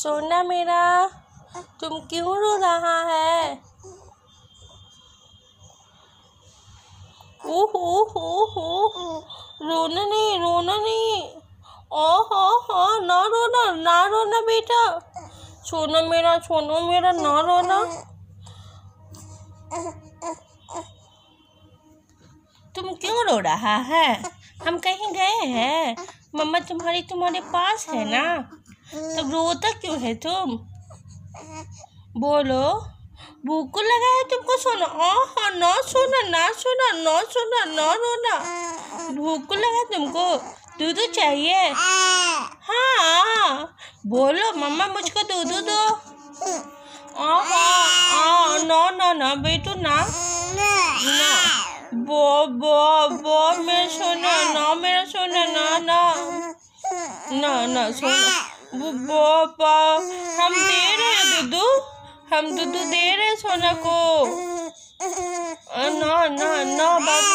सोना मेरा तुम क्यों रो रहा है ओह हो हो रोना नहीं रोना नहीं ओह हो ना रोना ना रोना बेटा सोना मेरा सोनो मेरा ना रोना तुम क्यों रो रहा है हम कहीं गए हैं मम्मा तुम्हारी तुम्हारे पास है ना हम्म। तो रोता क्यों है तुम बोलो भूख को लगा है तुमको सोना ओ ना सोना ना सोना ना सोना ना रोना भूख लगा तुमको दूध चाहिए हाँ बोलो मम्मा मुझको दूध दो आ ना ना ना बेटू ना ना बो बो बो मेरा सोना ना मेरा सोना ना ना ना ना सोना वो पापा हम दे रहे हैं दुदू हम दुदू दे रहे हैं सोना को ना ना ना बाप